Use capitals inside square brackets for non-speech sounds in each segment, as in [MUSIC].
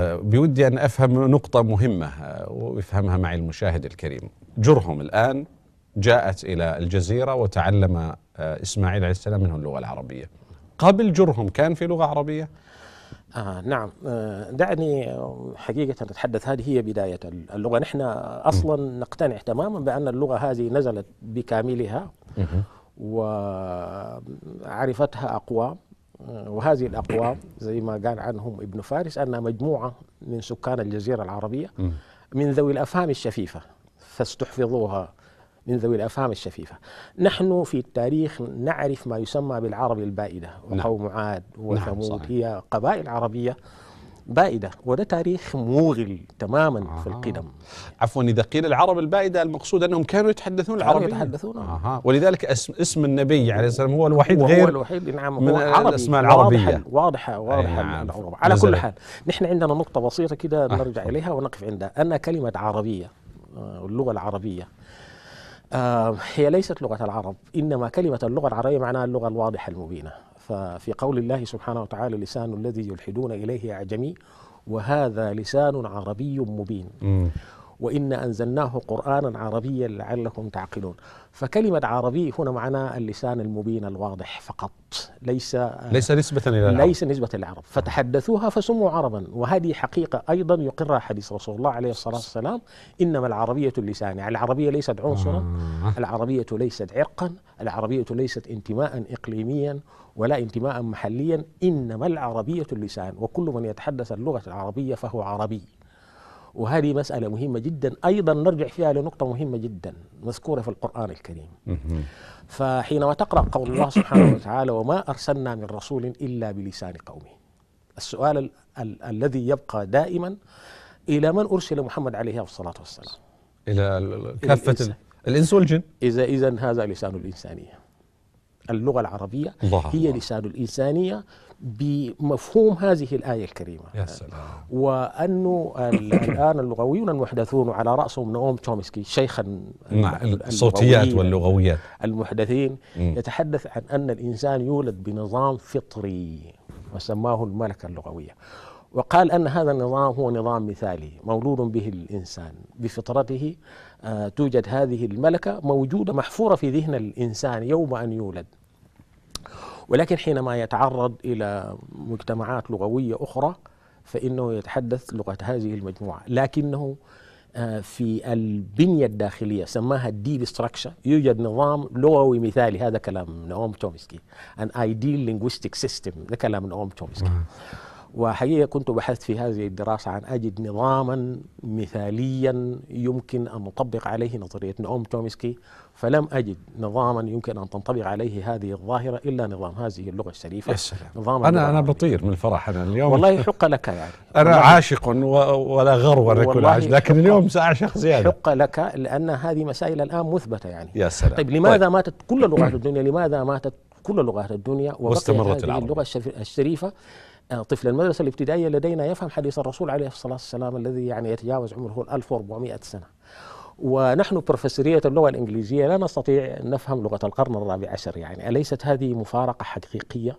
بودي أن أفهم نقطة مهمة آه، ويفهمها معي المشاهد الكريم جرهم الآن جاءت إلى الجزيرة وتعلم آه، إسماعيل عليه السلام منهم اللغة العربية قبل جرهم كان في لغة عربية؟ آه نعم آه، دعني حقيقة أتحدث هذه هي بداية اللغة نحن أصلا نقتنع تماما بأن اللغة هذه نزلت بكاملها وعرفتها أقوام وهذه الأقوام زي ما قال عنهم ابن فارس أنها مجموعة من سكان الجزيرة العربية من ذوي الأفهام الشفيفة فاستحفظوها من ذوي الأفهام الشفيفة نحن في التاريخ نعرف ما يسمى بالعرب البائدة نعم. وقوم عاد نعم، وثمود هي قبائل عربية بائده وده تاريخ موغل تماما آه. في القدم عفوا اذا قيل العرب البائده المقصود انهم كانوا يتحدثون العربيه يتحدثون آه. ولذلك اسم اسم النبي عليه الصلاه والسلام هو الوحيد هو غير الوحيد نعم من عربي الاسماء العربيه واضحه واضحه, نعم. من العرب على كل حال نحن عندنا نقطه بسيطه كده آه. نرجع اليها ونقف عندها ان كلمه عربيه آه، اللغه العربيه آه، هي ليست لغة العرب إنما كلمة اللغة العربية معناها اللغة الواضحة المبينة ففي قول الله سبحانه وتعالى لسان الذي يلحدون إليه أعجمي وهذا لسان عربي مبين مم. وإنا أنزلناه قرآنا عربيا لعلكم تعقلون فكلمة عربي هنا معناها اللسان المبين الواضح فقط ليس آه، ليس نسبة إلى العرب ليس نسبة للعرب فتحدثوها فسموا عربا وهذه حقيقة أيضا يقرها حديث رسول الله عليه الصلاة والسلام إنما العربية اللسان يعني العربية ليست عنصرا آه. العربية ليست عرقا العربية ليست انتماء إقليميا ولا انتماء محليا إنما العربية اللسان وكل من يتحدث اللغة العربية فهو عربي وهذه مسألة مهمة جدا أيضا نرجع فيها لنقطة مهمة جدا مذكورة في القرآن الكريم فحينما تقرأ قول الله سبحانه وتعالى وما أرسلنا من رسول إلا بلسان قومه السؤال ال ال الذي يبقى دائما إلى من أرسل محمد عليه الصلاة والسلام إلى كافة الإنس والجن إذا إذا هذا لسان الإنسانية اللغة العربية الله هي الله. لسان الإنسانية بمفهوم هذه الآية الكريمة يا سلام وأنه [COUGHS] الآن اللغويون المحدثون على رأسهم نوم تشومسكي شيخا مع نعم، الصوتيات واللغويات المحدثين م. يتحدث عن أن الإنسان يولد بنظام فطري وسماه الملكة اللغوية وقال أن هذا النظام هو نظام مثالي مولود به الإنسان بفطرته آه، توجد هذه الملكة موجودة محفورة في ذهن الإنسان يوم أن يولد ولكن حينما يتعرض إلى مجتمعات لغوية أخرى فإنه يتحدث لغة هذه المجموعة لكنه آه، في البنية الداخلية سماها الديب ستراكشر يوجد نظام لغوي مثالي هذا كلام نوم تومسكي an ideal linguistic system ده كلام نوم تومسكي نعم. وحقيقة كنت بحثت في هذه الدراسة عن أجد نظاما مثاليا يمكن أن نطبق عليه نظرية نوم تومسكي فلم أجد نظاما يمكن أن تنطبق عليه هذه الظاهرة إلا نظام هذه اللغة الشريفة يا سلام. نظام أنا أنا بطير من الفرح أنا اليوم والله حق لك يعني أنا عاشق ولا غرو أن عاشق لكن اليوم سأعشق زيادة حق لك لأن هذه مسائل الآن مثبتة يعني يا سلام طيب لماذا طيب. ماتت كل لغات الدنيا لماذا ماتت كل لغات الدنيا [CLEARS THROAT] وبقيت هذه العرب. اللغة الشريفة طفل المدرسة الابتدائية لدينا يفهم حديث الرسول عليه الصلاة والسلام الذي يعني يتجاوز عمره 1400 سنة ونحن بروفيسورية اللغة الإنجليزية لا نستطيع أن نفهم لغة القرن الرابع عشر يعني أليست هذه مفارقة حقيقية؟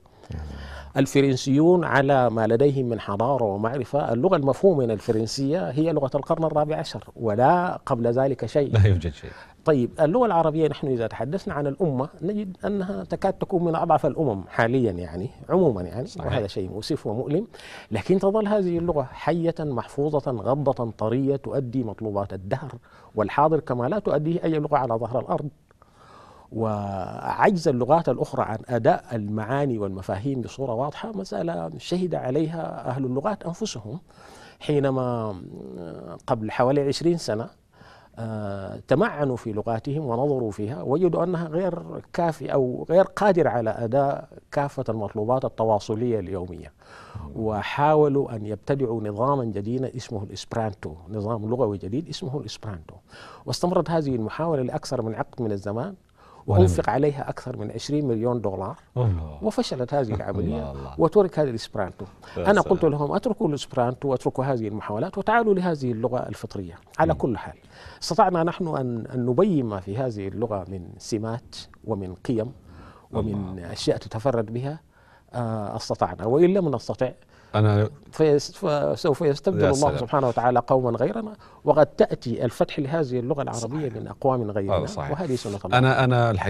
الفرنسيون على ما لديهم من حضارة ومعرفة اللغة المفهومة من الفرنسية هي لغة القرن الرابع عشر ولا قبل ذلك شيء لا يوجد شيء طيب اللغة العربية نحن إذا تحدثنا عن الأمة نجد أنها تكاد تكون من أضعف الأمم حاليا يعني عموما يعني صحيح. وهذا شيء مؤسف ومؤلم لكن تظل هذه اللغة حية محفوظة غضة طرية تؤدي مطلوبات الدهر والحاضر كما لا تؤديه أي لغة على ظهر الأرض وعجز اللغات الأخرى عن أداء المعاني والمفاهيم بصورة واضحة مسألة شهد عليها أهل اللغات أنفسهم حينما آه، قبل حوالي عشرين سنة آه، تمعنوا في لغاتهم ونظروا فيها وجدوا أنها غير كافية أو غير قادرة على أداء كافة المطلوبات التواصلية اليومية وحاولوا أن يبتدعوا نظاما جديدا اسمه الإسبرانتو نظام لغوي جديد اسمه الإسبرانتو واستمرت هذه المحاولة لأكثر من عقد من الزمان وأنفق عليها أكثر من 20 مليون دولار الله. وفشلت هذه العملية وترك هذا الإسبرانتو أنا قلت لهم اتركوا الإسبرانتو واتركوا هذه المحاولات وتعالوا لهذه اللغة الفطرية على م. كل حال استطعنا نحن أن نبين ما في هذه اللغة من سمات ومن قيم ومن الله. أشياء تتفرد بها آه، استطعنا وإن لم نستطع أنا سوف يستبدل الله سبحانه وتعالى قوما غيرنا وقد تأتي الفتح لهذه اللغة العربية من أقوام غيرنا آه، وهذه سنة الله أنا أنا الحقيقة